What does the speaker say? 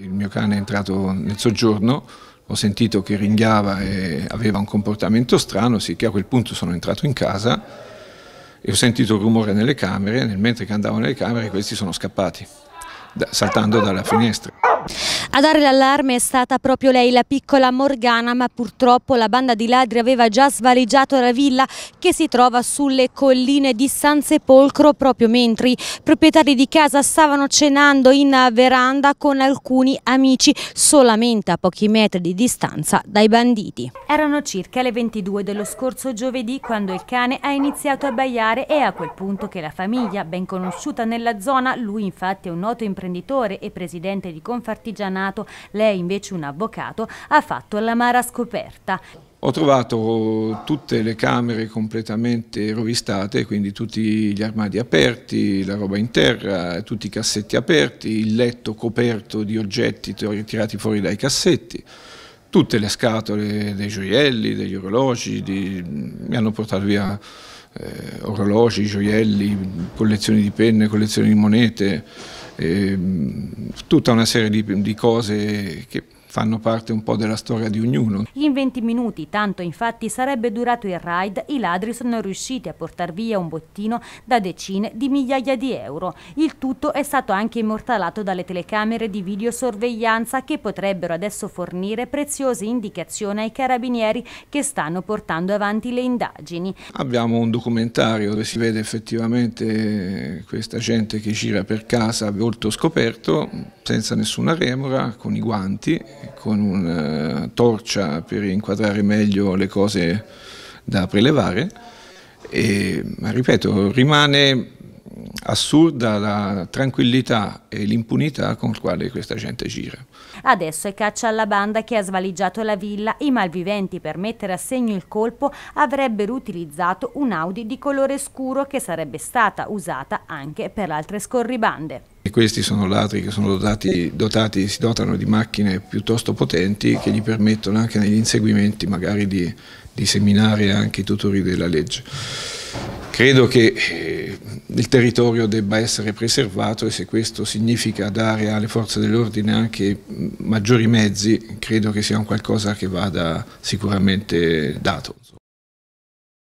Il mio cane è entrato nel soggiorno, ho sentito che ringhiava e aveva un comportamento strano, sicché a quel punto sono entrato in casa e ho sentito il rumore nelle camere, nel mentre che andavo nelle camere questi sono scappati, saltando dalla finestra. A dare l'allarme è stata proprio lei, la piccola Morgana, ma purtroppo la banda di ladri aveva già svaligiato la villa che si trova sulle colline di San Sepolcro proprio mentre i proprietari di casa stavano cenando in veranda con alcuni amici solamente a pochi metri di distanza dai banditi. Erano circa le 22 dello scorso giovedì quando il cane ha iniziato a baiare e a quel punto che la famiglia, ben conosciuta nella zona, lui infatti è un noto imprenditore e presidente di Confartigianato Senato, lei invece un avvocato, ha fatto l'amara scoperta. Ho trovato tutte le camere completamente rovistate, quindi tutti gli armadi aperti, la roba in terra, tutti i cassetti aperti, il letto coperto di oggetti tirati fuori dai cassetti, tutte le scatole dei gioielli, degli orologi, di... mi hanno portato via eh, orologi, gioielli, collezioni di penne, collezioni di monete eh, tutta una serie di, di cose che fanno parte un po' della storia di ognuno. In 20 minuti, tanto infatti sarebbe durato il raid, i ladri sono riusciti a portare via un bottino da decine di migliaia di euro. Il tutto è stato anche immortalato dalle telecamere di videosorveglianza che potrebbero adesso fornire preziose indicazioni ai carabinieri che stanno portando avanti le indagini. Abbiamo un documentario dove si vede effettivamente questa gente che gira per casa a volto scoperto, senza nessuna remora, con i guanti, con una eh, torcia per inquadrare meglio le cose da prelevare. E, ripeto, rimane assurda la tranquillità e l'impunità con la quale questa gente gira. Adesso è caccia alla banda che ha svaligiato la villa. I malviventi per mettere a segno il colpo avrebbero utilizzato un Audi di colore scuro che sarebbe stata usata anche per altre scorribande. E questi sono ladri che sono dotati, dotati, si dotano di macchine piuttosto potenti che gli permettono anche negli inseguimenti magari di, di seminare anche i tutori della legge. Credo che eh, il territorio debba essere preservato e se questo significa dare alle forze dell'ordine anche mm, maggiori mezzi, credo che sia un qualcosa che vada sicuramente dato.